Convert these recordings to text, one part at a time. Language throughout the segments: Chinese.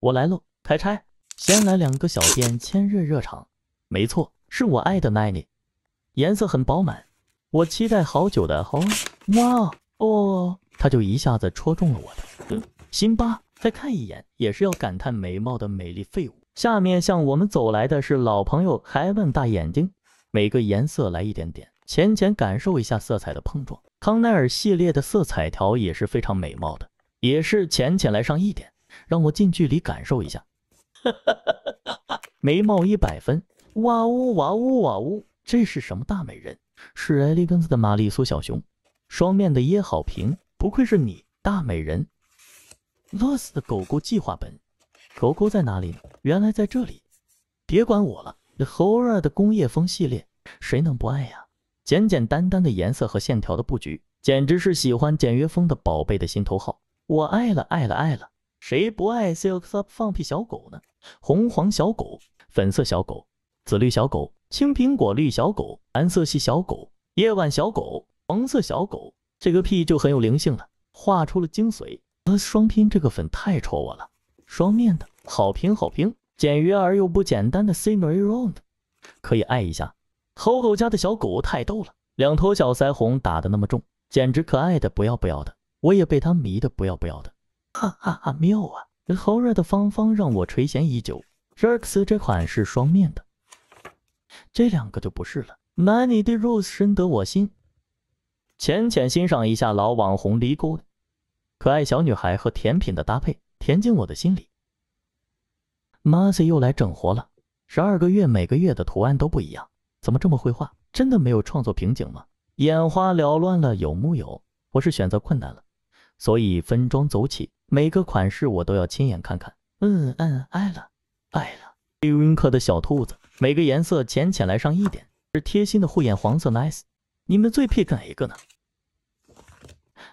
我来喽，开拆！先来两个小店千热热场。没错，是我爱的奈尼，颜色很饱满，我期待好久的哦。哇哦，它就一下子戳中了我的心巴。再看一眼，也是要感叹美貌的美丽废物。下面向我们走来的是老朋友还问大眼睛，每个颜色来一点点，浅浅感受一下色彩的碰撞。康奈尔系列的色彩条也是非常美貌的，也是浅浅来上一点。让我近距离感受一下，眉毛一百分！哇呜哇呜哇呜！这是什么大美人？是艾利根斯的玛丽苏小熊，双面的耶好评！不愧是你，大美人！Lost 的狗狗计划本，狗狗在哪里？呢？原来在这里！别管我了。The Horror 的工业风系列，谁能不爱呀？简简单单的颜色和线条的布局，简直是喜欢简约风的宝贝的心头好，我爱了爱了爱了！谁不爱 silk s u p 放屁小狗呢？红黄小狗、粉色小狗、紫绿小狗、青苹果绿小狗、蓝色系小狗、夜晚小狗、黄色小狗，这个屁就很有灵性了，画出了精髓。双拼这个粉太戳我了，双面的好拼好拼，简约而又不简单的 scenery round，可以爱一下。猴狗家的小狗太逗了，两坨小腮红打得那么重，简直可爱的不要不要的，我也被它迷得不要不要的。哈哈哈，妙啊！猴儿的方方让我垂涎已久。Jerks 这款是双面的，这两个就不是了。Many 的 Rose 深得我心，浅浅欣赏一下老网红离钩的可爱小女孩和甜品的搭配，甜进我的心里。Macy 又来整活了，十二个月每个月的图案都不一样，怎么这么会画？真的没有创作瓶颈吗？眼花缭乱了，有木有？我是选择困难了，所以分装走起。每个款式我都要亲眼看看，嗯嗯，爱了爱了。尤尼克的小兔子，每个颜色浅浅来上一点，是贴心的护眼黄色，nice。你们最 pick 哪一个呢？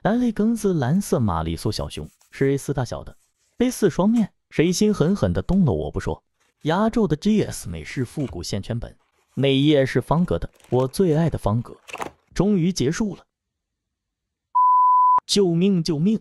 蓝利梗子蓝色玛丽苏小熊是 A4 大小的，A4 双面。谁心狠狠的动了我不说，牙轴的 GS 美式复古线圈本，内页是方格的，我最爱的方格，终于结束了。救命救命！